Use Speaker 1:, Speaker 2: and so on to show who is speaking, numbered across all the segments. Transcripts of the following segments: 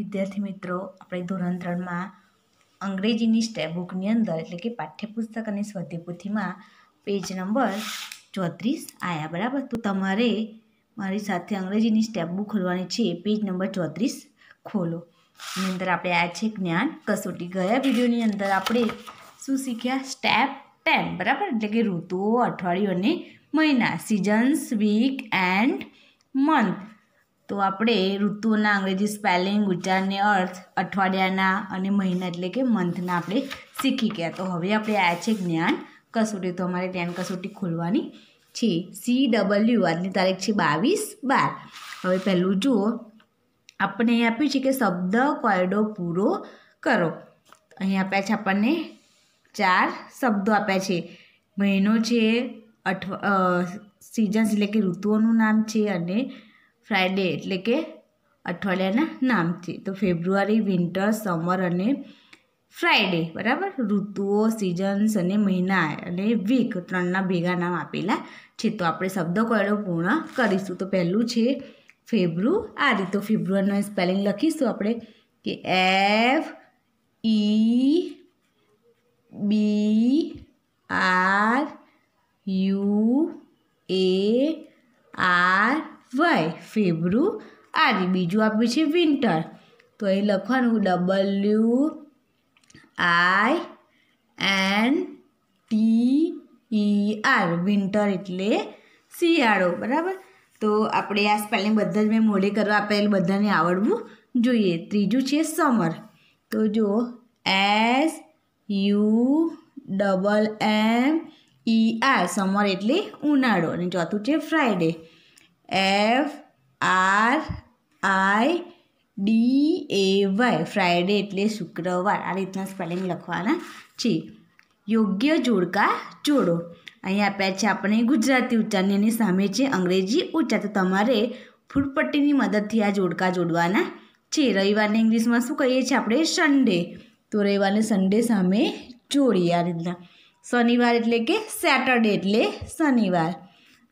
Speaker 1: વિદ્યાર્થી મિત્રો આપણે ધોરણ ત્રણમાં અંગ્રેજીની સ્ટેપ બુકની અંદર એટલે કે પાઠ્યપુસ્તક અને સ્વધ્યપુથીમાં પેજ નંબર ચોત્રીસ આવ્યા બરાબર તો તમારે મારી સાથે અંગ્રેજીની સ્ટેપ બુક ખોલવાની છે પેજ નંબર ચોત્રીસ ખોલો એની અંદર આપણે આ છે જ્ઞાન કસોટી ગયા વિડીયોની અંદર આપણે શું શીખ્યા સ્ટેપ ટેમ બરાબર એટલે કે ઋતુઓ અઠવાડિયું અને મહિના સિઝન્સ વીક એન્ડ મંથ તો આપણે ઋતુઓના અંગ્રેજી સ્પેલિંગ ઉચ્ચારને અર્થ અઠવાડિયાના અને મહિના એટલે કે મંથના આપણે શીખી ગયા તો હવે આપણે આ છે જ્ઞાન કસોટી તો અમારે જ્ઞાન કસોટી ખોલવાની છે સી ડબલ્યુ આજની તારીખ છે બાવીસ બાર હવે પહેલું જુઓ આપણે અહીં આપ્યું છે કે શબ્દ કોયડો પૂરો કરો અહીં આપ્યા છે આપણને ચાર શબ્દો આપ્યા છે મહિનો છે અઠવા સિઝન્સ એટલે કે ઋતુઓનું નામ છે અને ફ્રાઈડે એટલે કે અઠવાડિયાના નામથી તો ફેબ્રુઆરી વિન્ટર સમર અને ફ્રાઈડે બરાબર ઋતુઓ સિઝન્સ અને મહિના અને વીક ત્રણના ભેગા નામ આપેલા છે તો આપણે શબ્દકોયડો પૂર્ણ કરીશું તો પહેલું છે ફેબ્રુઆરી તો ફેબ્રુઆરીનો સ્પેલિંગ લખીશું આપણે કે F E B R U A R Y February બીજું આપ્યું છે વિન્ટર તો અહીં લખવાનું W I N T E R winter એટલે શિયાળો બરાબર તો આપણે આ સ્પેલિંગ બધા જ મેં મોડે કરવા આપેલ બધાને આવડવું જોઈએ ત્રીજું છે સમર તો જો S U double M E R summer એટલે ઉનાળો અને ચોથું છે ફ્રાઈડે એફ વાય ફ્રાઈડે એટલે શુક્રવાર આ રીતના સ્પેલિંગ લખવાના છે યોગ્ય જોડકા જોડો અહીંયા આપ્યા છે આપણે ગુજરાતી ઉચ્ચારની એની સામે છે અંગ્રેજી ઉચ્ચાર તો તમારે ફૂટપટ્ટીની મદદથી આ જોડકા જોડવાના છે રવિવારને ઇંગ્લિશમાં શું કહીએ છીએ આપણે સન્ડે તો રવિવારને સન્ડે સામે જોડીએ આ રીતના શનિવાર એટલે કે સેટરડે એટલે શનિવાર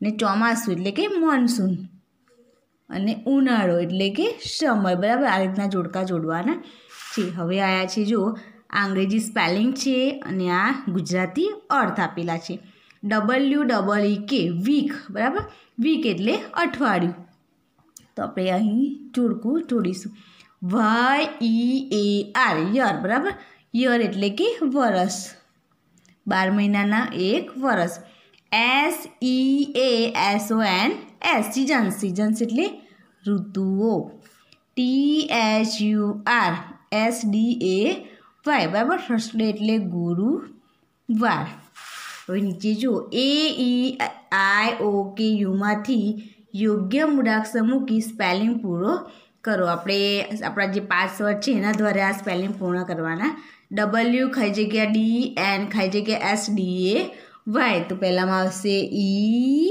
Speaker 1: ને ચોમાસું એટલે કે મોન્સૂન અને ઉનાળો એટલે કે સમય બરાબર આ રીતના જોડકા જોડવાના છે હવે આયા છે જો આ અંગ્રેજી સ્પેલિંગ છે અને આ ગુજરાતી અર્થ આપેલા છે ડબલ્યુ ડબલ ઈ કે વીક બરાબર વીક એટલે અઠવાડિયું તો આપણે અહીં જોડકું જોડીશું Y E A R year બરાબર યર એટલે કે વરસ બાર મહિનાના એક વરસ S E A S O N S season seasons એટલે ઋતુઓ T H U R S D A Y બરાબર ફર્સ્ટ ડે એટલે ગુરુવાર હવે નીચે જુઓ એ ઈ e, આઈ ઓ કે યુમાંથી યોગ્ય મૂળાક્ષર મૂકી સ્પેલિંગ પૂરો કરો આપણે આપણા જે પાસવર્ડ છે એના દ્વારા આ સ્પેલિંગ પૂર્ણ કરવાના ડબલ્યુ ખાઈ જગ્યા ડી એન ખાઈ જગ્યા એસ ડી એ વાય તો પહેલાંમાં આવશે ઈ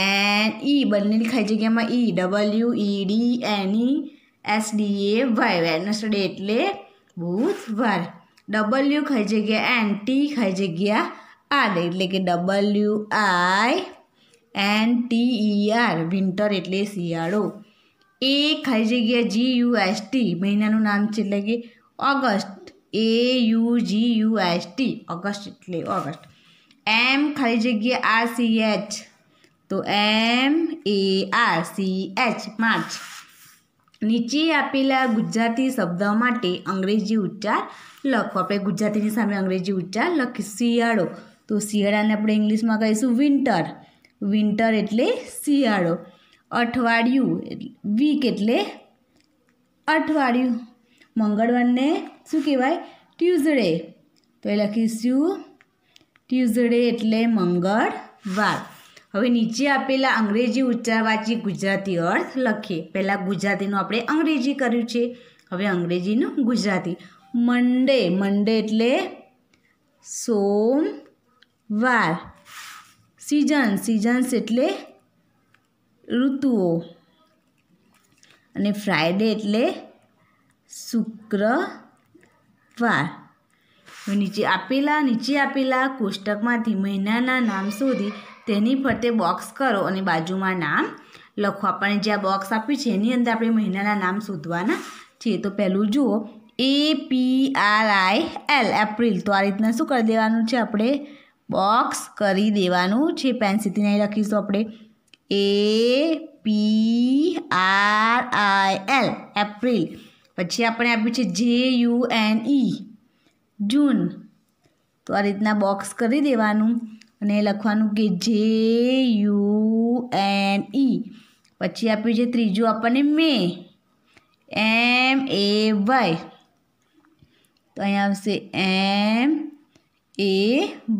Speaker 1: એન ઈ બંનેની ખાઈ જગ્યામાં ઈ W E D N E S D A Y Wednesday એટલે બુધવાર ડબલ્યુ ખાઈ જગ્યા એન ટી ખાઈ જગ્યા આર એટલે કે W I N T E R winter એટલે શિયાળો એ ખાઈ જગ્યા જી યુ એસ ટી મહિનાનું નામ છે એટલે કે August A U G U S T August એટલે ઓગસ્ટ એમ ખાલી જગ્યા આર સી એચ તો M A R C H March નીચે આપેલા ગુજરાતી શબ્દ માટે અંગ્રેજી ઉચ્ચાર લખો આપણે ગુજરાતીની સામે અંગ્રેજી ઉચ્ચાર લખીશું શિયાળો તો શિયાળાને આપણે ઇંગ્લિશમાં કહીશું વિન્ટર વિન્ટર એટલે શિયાળો અઠવાડિયું વીક એટલે અઠવાડિયું મંગળવારને શું કહેવાય ટ્યુઝડે તો એ લખીશું ટ્યુઝડે એટલે મંગળવાર હવે નીચે આપેલા અંગ્રેજી ઉચ્ચાર વાંચી ગુજરાતી અર્થ લખીએ પહેલાં ગુજરાતીનું આપણે અંગ્રેજી કર્યું છે હવે અંગ્રેજીનું ગુજરાતી મંડે મંડે એટલે સોમવાર સિઝન સિઝન્સ એટલે ઋતુઓ અને ફ્રાઈડે એટલે શુક્રવાર નીચે આપેલા નીચે આપેલા કોષ્ટકમાંથી મહિનાના નામ શોધી તેની ફરતે બોક્સ કરો અને બાજુમાં નામ લખો આપણે જે આ બોક્સ આપ્યું છે એની અંદર આપણે મહિનાના નામ શોધવાના છે તો પહેલું જુઓ A P R I L April તો આ રીતના શું કરી દેવાનું છે આપણે બોક્સ કરી દેવાનું છે પેન્સિલથી નહીં લખીશું આપણે A P R I L April પછી આપણે આપ્યું છે જે યુ એન ઈ જૂન તો આ રીતના બોક્સ કરી દેવાનું અને લખવાનું કે જે યુ એન ઈ પછી આપ્યું છે ત્રીજું આપણને મે એમ એ વાય તો અહીંયા આવશે એમ એ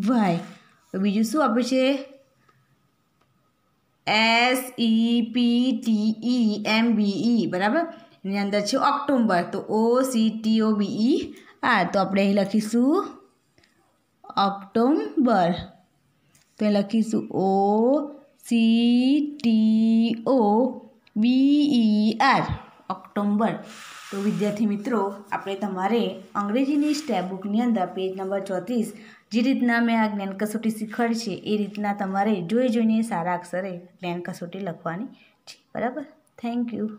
Speaker 1: વાય બીજું શું આપ્યું છે એસ ઈ પી ટી ઈ એમ બી ઈ બરાબર એની અંદર છે ઓક્ટોમ્બર તો ઓ સી ટી ઓ બી ઈ હા તો આપણે અહીં લખીશું ઓક્ટોમ્બર તો અહીં લખીશું O C T O B E R October તો વિદ્યાર્થી મિત્રો આપણે તમારે અંગ્રેજીની સ્ટેપ બુકની અંદર પેજ નંબર ચોત્રીસ જે રીતના મેં આ જ્ઞાન કસોટી શીખવાડી છે એ રીતના તમારે જોઈ જોઈને સારા અક્ષરે જ્ઞાન કસોટી લખવાની છે બરાબર થેન્ક યુ